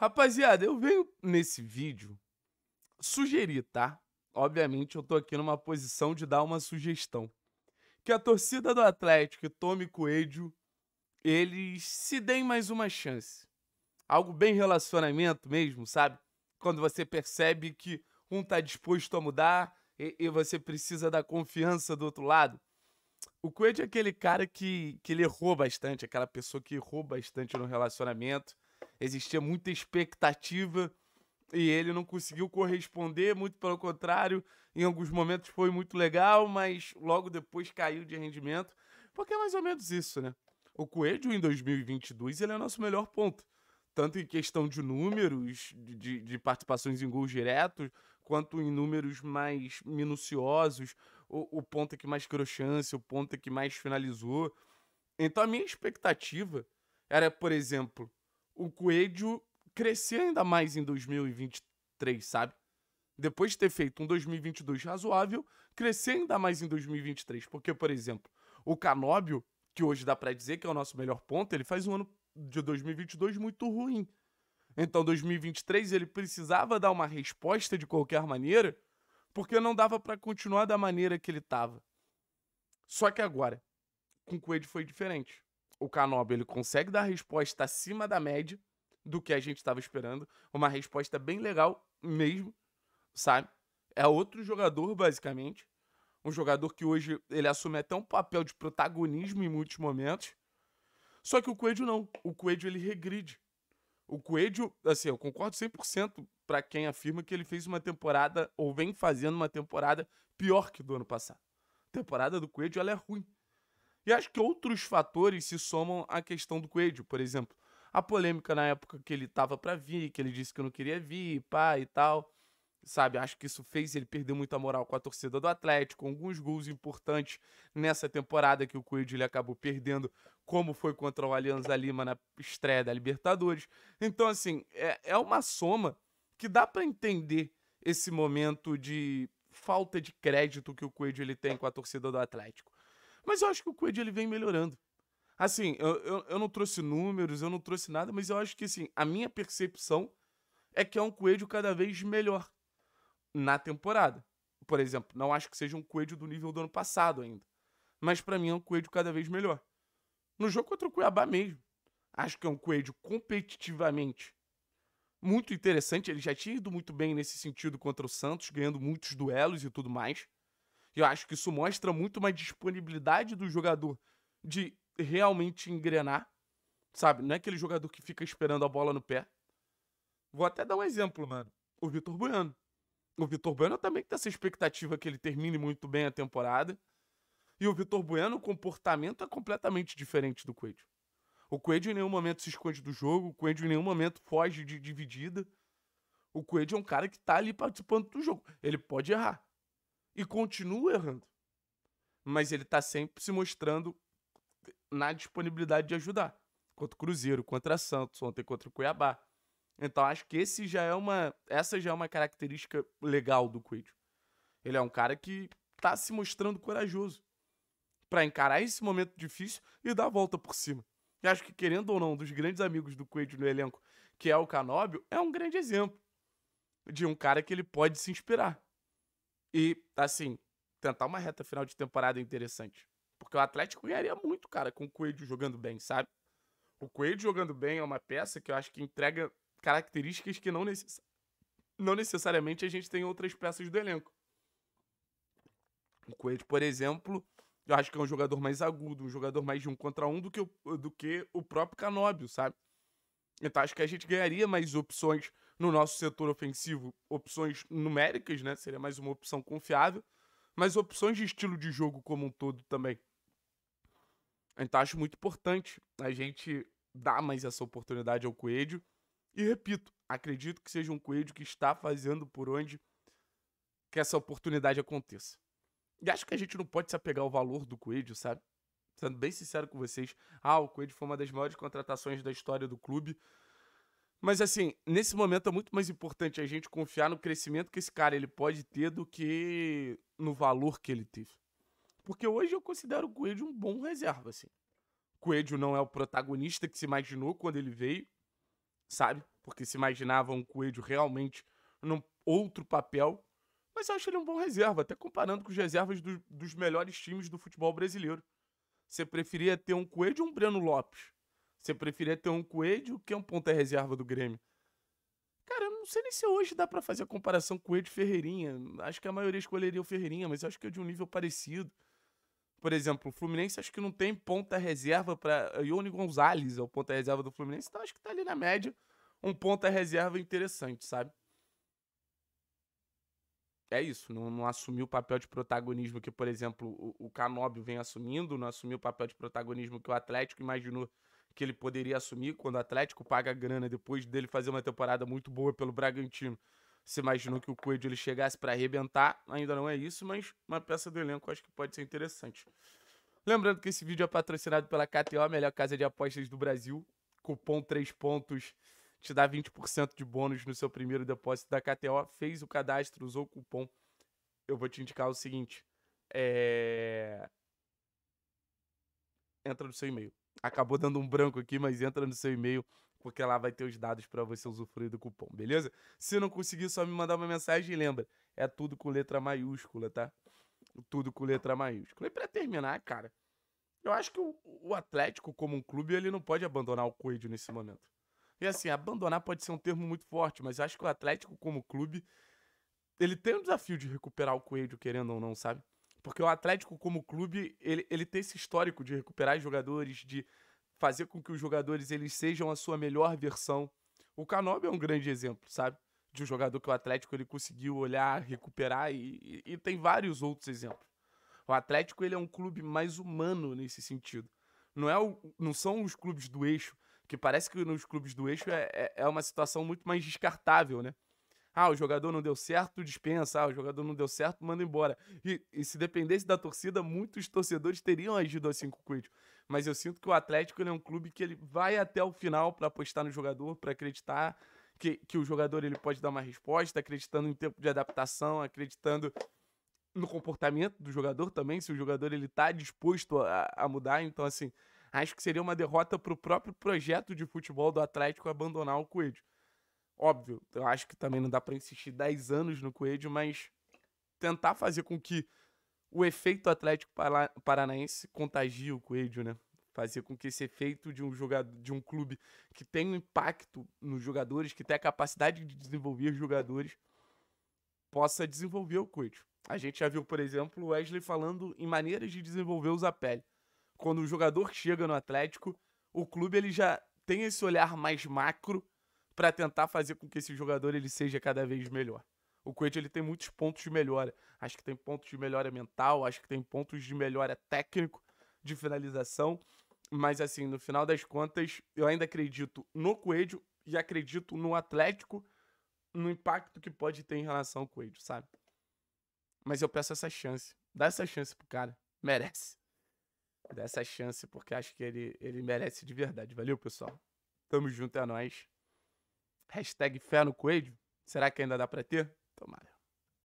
Rapaziada, eu venho nesse vídeo sugerir, tá? Obviamente eu tô aqui numa posição de dar uma sugestão. Que a torcida do Atlético e Tome Coelho, eles se deem mais uma chance. Algo bem relacionamento mesmo, sabe? Quando você percebe que um tá disposto a mudar e, e você precisa da confiança do outro lado. O Coelho é aquele cara que, que ele errou bastante, aquela pessoa que errou bastante no relacionamento existia muita expectativa e ele não conseguiu corresponder, muito pelo contrário, em alguns momentos foi muito legal, mas logo depois caiu de rendimento, porque é mais ou menos isso, né? O Coelho em 2022 ele é nosso melhor ponto, tanto em questão de números, de, de participações em gols diretos, quanto em números mais minuciosos, o, o que mais criou chance, o ponto que mais finalizou. Então a minha expectativa era, por exemplo, o Coelho crescer ainda mais em 2023, sabe? Depois de ter feito um 2022 razoável, crescer ainda mais em 2023. Porque, por exemplo, o Canóbio, que hoje dá para dizer que é o nosso melhor ponto, ele faz um ano de 2022 muito ruim. Então, 2023 ele precisava dar uma resposta de qualquer maneira, porque não dava para continuar da maneira que ele tava. Só que agora, com o Coelho foi diferente o Canobi ele consegue dar resposta acima da média do que a gente estava esperando. Uma resposta bem legal mesmo, sabe? É outro jogador, basicamente. Um jogador que hoje ele assume até um papel de protagonismo em muitos momentos. Só que o Coelho não. O Coelho ele regride. O Coelho, assim, eu concordo 100% para quem afirma que ele fez uma temporada, ou vem fazendo uma temporada pior que do ano passado. A temporada do Coelho ela é ruim. E acho que outros fatores se somam à questão do Coelho, por exemplo. A polêmica na época que ele tava para vir, que ele disse que não queria vir, pá e tal. Sabe, acho que isso fez ele perder muita moral com a torcida do Atlético, alguns gols importantes nessa temporada que o Coelho ele acabou perdendo, como foi contra o Alianza Lima na estreia da Libertadores. Então, assim, é, é uma soma que dá para entender esse momento de falta de crédito que o Coelho ele tem com a torcida do Atlético. Mas eu acho que o Coelho ele vem melhorando. Assim, eu, eu, eu, não trouxe números, eu não trouxe nada, mas eu acho que assim, a minha percepção é que é um Coelho cada vez melhor na temporada. Por exemplo, não acho que seja um Coelho do nível do ano passado ainda. Mas para mim é um Coelho cada vez melhor. No jogo contra o Cuiabá mesmo. Acho que é um Coelho competitivamente muito interessante. Ele já tinha ido muito bem nesse sentido contra o Santos, ganhando muitos duelos e tudo mais. Eu acho que isso mostra muito mais disponibilidade do jogador de realmente engrenar, sabe? Não é aquele jogador que fica esperando a bola no pé. Vou até dar um exemplo, mano. O Vitor Bueno. O Vitor Bueno também tem essa expectativa que ele termine muito bem a temporada. E o Vitor Bueno, o comportamento é completamente diferente do Coelho. O Coelho em nenhum momento se esconde do jogo, o Coelho em nenhum momento foge de dividida. O Coelho é um cara que tá ali participando do jogo. Ele pode errar e continua errando. Mas ele está sempre se mostrando na disponibilidade de ajudar. Contra o Cruzeiro, contra Santos, ontem contra o Cuiabá. Então acho que esse já é uma, essa já é uma característica legal do Coelho. Ele é um cara que está se mostrando corajoso para encarar esse momento difícil e dar a volta por cima. E acho que querendo ou não, dos grandes amigos do Coelho no elenco, que é o Canóbio, é um grande exemplo de um cara que ele pode se inspirar. E, assim, tentar uma reta final de temporada interessante. Porque o Atlético ganharia muito, cara, com o Coelho jogando bem, sabe? O Coelho jogando bem é uma peça que eu acho que entrega características que não, necess... não necessariamente a gente tem em outras peças do elenco. O Coelho, por exemplo, eu acho que é um jogador mais agudo, um jogador mais de um contra um do que o, do que o próprio Canóbio, sabe? Então acho que a gente ganharia mais opções no nosso setor ofensivo opções numéricas, né? Seria mais uma opção confiável, mas opções de estilo de jogo como um todo também. Então acho muito importante a gente dar mais essa oportunidade ao Coelho. E repito, acredito que seja um Coelho que está fazendo por onde que essa oportunidade aconteça. E acho que a gente não pode se apegar ao valor do Coelho, sabe? Sendo bem sincero com vocês, ah, o Coelho foi uma das maiores contratações da história do clube. Mas assim, nesse momento é muito mais importante a gente confiar no crescimento que esse cara ele pode ter do que no valor que ele teve. Porque hoje eu considero o Coelho um bom reserva, assim. Coelho não é o protagonista que se imaginou quando ele veio, sabe? Porque se imaginava um Coelho realmente num outro papel. Mas eu acho ele um bom reserva, até comparando com os reservas do, dos melhores times do futebol brasileiro. Você preferia ter um Coelho ou um Breno Lopes? Você preferia ter um Coelho que um ponta é reserva do Grêmio. Cara, eu não sei nem se hoje dá para fazer a comparação Coelho e Ferreirinha. Acho que a maioria escolheria o Ferreirinha, mas acho que é de um nível parecido. Por exemplo, o Fluminense acho que não tem ponta reserva para eh, Ione Gonzalez é o ponta reserva do Fluminense, então acho que tá ali na média um ponta reserva interessante, sabe? É isso, não, não assumiu o papel de protagonismo que, por exemplo, o, o Canóbio vem assumindo, não assumiu o papel de protagonismo que o Atlético imaginou que ele poderia assumir quando o Atlético paga a grana depois dele fazer uma temporada muito boa pelo Bragantino. Você imaginou que o Coelho ele chegasse para arrebentar? Ainda não é isso, mas uma peça do elenco acho que pode ser interessante. Lembrando que esse vídeo é patrocinado pela KTO, a melhor casa de apostas do Brasil. Cupom 3 pontos te dá 20% de bônus no seu primeiro depósito da KTO. Fez o cadastro, usou o cupom. Eu vou te indicar o seguinte: é... entra no seu e-mail acabou dando um branco aqui, mas entra no seu e-mail porque lá vai ter os dados para você usufruir do cupom, beleza? Se não conseguir, só me mandar uma mensagem e lembra, é tudo com letra maiúscula, tá? Tudo com letra maiúscula. E para terminar, cara, eu acho que o, o, Atlético, como um clube, ele não pode abandonar o Coelho nesse momento. E assim, abandonar pode ser um termo muito forte, mas eu acho que o Atlético, como clube, ele tem um desafio de recuperar o Coelho, querendo ou não, sabe? Porque o Atlético, como clube, ele, ele tem esse histórico de recuperar jogadores, de fazer com que os jogadores eles sejam a sua melhor versão. O Canobi é um grande exemplo, sabe? De um jogador que o Atlético ele conseguiu olhar, recuperar e, e, e tem vários outros exemplos. O Atlético ele é um clube mais humano nesse sentido. Não, é o, não são os clubes do eixo, que parece que nos clubes do eixo é, é, é uma situação muito mais descartável, né? Ah, o jogador não deu certo, dispensa. Ah, o jogador não deu certo, manda embora. E, e se dependesse da torcida, muitos torcedores teriam agido assim com o Coelho. Mas eu sinto que o Atlético é um clube que ele vai até o final para apostar no jogador, para acreditar que, que o jogador ele pode dar uma resposta, acreditando em tempo de adaptação, acreditando no comportamento do jogador também, se o jogador ele tá disposto a, a mudar. Então, assim, acho que seria uma derrota para o próprio projeto de futebol do Atlético abandonar o Coelho. Óbvio, eu acho que também não dá para insistir 10 anos no Coelho, mas tentar fazer com que o efeito Atlético Paranaense contagie o Coelho, né? Fazer com que esse efeito de um jogador, de um clube que tem um impacto nos jogadores, que tem a capacidade de desenvolver jogadores, possa desenvolver o Coelho. A gente já viu, por exemplo, o Wesley falando em maneiras de desenvolver o Zapelli. Quando o jogador chega no Atlético, o clube ele já tem esse olhar mais macro para tentar fazer com que esse jogador ele seja cada vez melhor. O Coelho ele tem muitos pontos de melhora. Acho que tem pontos de melhora mental, acho que tem pontos de melhora técnico, de finalização. Mas assim, no final das contas, eu ainda acredito no Coelho e acredito no Atlético, no impacto que pode ter em relação ao Coelho, sabe? Mas eu peço essa chance. Dá essa chance pro cara. Merece. Dá essa chance, porque acho que ele, ele merece de verdade. Valeu, pessoal. Tamo junto, é nóis. Hashtag fé no coelho. Será que ainda dá para ter? Tomara.